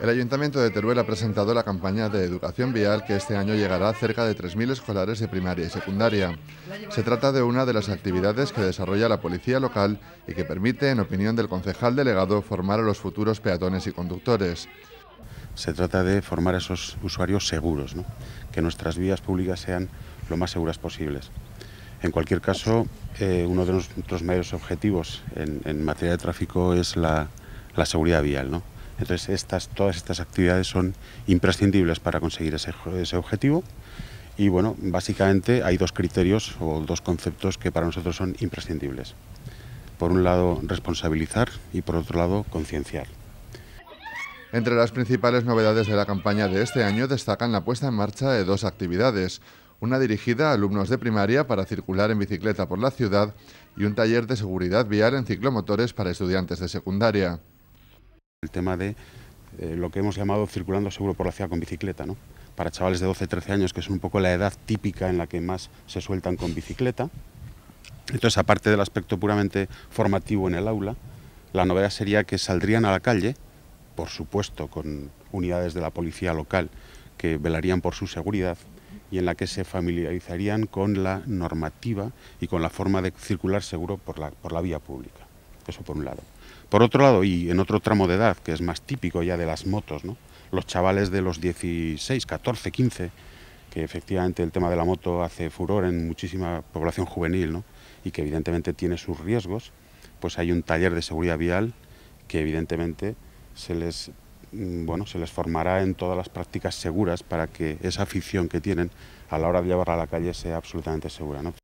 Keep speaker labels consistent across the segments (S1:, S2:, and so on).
S1: El Ayuntamiento de Teruel ha presentado la campaña de educación vial que este año llegará a cerca de 3.000 escolares de primaria y secundaria. Se trata de una de las actividades que desarrolla la policía local y que permite, en opinión del concejal delegado, formar a los futuros peatones y
S2: conductores. Se trata de formar a esos usuarios seguros, que nuestras vías públicas sean lo más seguras posibles. En cualquier caso, eh, uno de nuestros mayores objetivos en, materia de tráfico es la, la seguridad vial. ¿no? Entonces, todas estas actividades son imprescindibles para conseguir ese, ese objetivo. Y bueno, básicamente hay dos criterios o dos conceptos que para nosotros son imprescindibles. Por un lado, responsabilizar y por otro lado, concienciar.
S1: Entre las principales novedades de la campaña de este año destacan la puesta en marcha de dos actividades, una dirigida a alumnos de primaria para circular en bicicleta por la ciudad y un
S2: taller de seguridad vial en ciclomotores para estudiantes de secundaria. El tema de eh, lo que hemos llamado circulando seguro por la ciudad con bicicleta, ¿no? Para chavales de 12-13 años, que es un poco la edad típica en la que más se sueltan con bicicleta. Entonces, aparte del aspecto puramente formativo en el aula, la novedad sería que saldrían a la calle, por supuesto, con unidades de la policía local que velarían por su seguridad y en la que se familiarizarían con la normativa y con la forma de circular seguro por la, por la vía pública. Eso por un lado. Por otro lado, y en otro tramo de edad, que es más típico ya de las motos, los chavales de los 16, 14, 15, que efectivamente el tema de la moto hace furor en muchísima población juvenil y que evidentemente tiene sus riesgos, pues hay un taller de seguridad vial que evidentemente se les, mm, bueno, se les formará en todas las prácticas seguras para que esa afición que tienen a la hora de llevarla a la calle sea absolutamente segura. ¿no?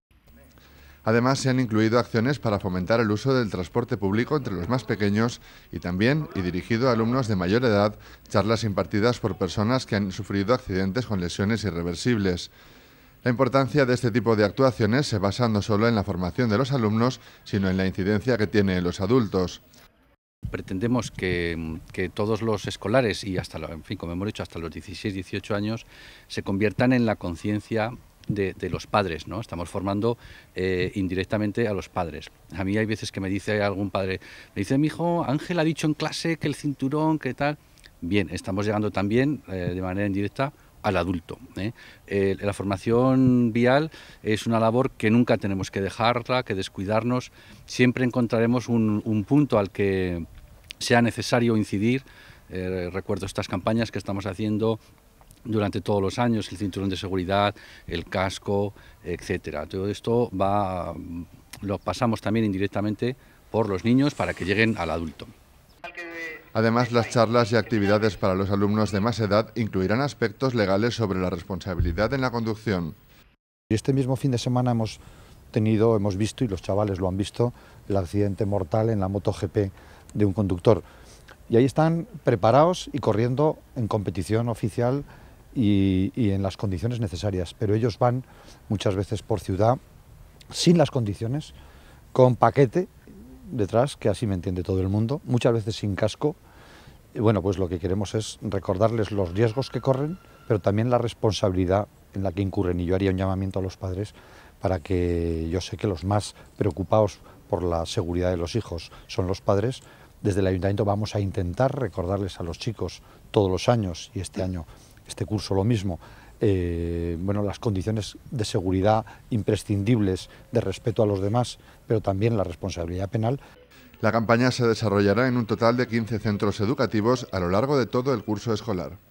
S2: Además, se han incluido acciones
S1: para fomentar el uso del transporte público entre los más pequeños y también, y dirigido a alumnos de mayor edad, charlas impartidas por personas que han sufrido accidentes con lesiones irreversibles. La importancia de este tipo de actuaciones se basa no solo en la formación de los alumnos,
S3: sino en la incidencia que tienen los adultos. Pretendemos que, todos los escolares y hasta, en fin, como hemos dicho, hasta los 16, 18 años se conviertan en la conciencia de, los padres, ¿no? Estamos formando eh, indirectamente a los padres. A mí hay veces que me dice algún padre, me dice, mi hijo, Ángel ha dicho en clase que el cinturón, que tal. Bien, estamos llegando también eh, de manera indirecta al adulto. ¿eh? la formación vial es una labor que nunca tenemos que dejarla, que descuidarnos. Siempre encontraremos un, punto al que sea necesario incidir. recuerdo estas campañas que estamos haciendo durante todos los años, el cinturón de seguridad, el casco, etcétera. Todo esto lo pasamos también indirectamente por los niños para que lleguen al adulto. Además,
S1: las charlas y actividades para los alumnos de más edad incluirán aspectos legales sobre la responsabilidad en la conducción. Este mismo fin de semana hemos tenido, hemos visto, y los chavales lo han
S4: visto, el accidente mortal en la moto GP de un conductor. Y ahí están preparados y corriendo en competición oficial y, en las condiciones necesarias. Pero ellos van muchas veces por ciudad sin las condiciones, con paquete detrás, que así me entiende todo el mundo, muchas veces sin casco. bueno, pues lo que queremos es recordarles los riesgos que corren, pero también la responsabilidad en la que incurren. Y yo haría un llamamiento a los padres para que yo sé que los más preocupados por la seguridad de los hijos son los padres. Desde el ayuntamiento vamos a intentar recordarles a los chicos todos los años y este año este curso lo mismo. Eh, bueno, las condiciones de seguridad imprescindibles, de respeto a los demás, pero también
S1: la responsabilidad penal. La campaña se desarrollará en un total de 15 centros educativos a lo largo de todo el curso escolar.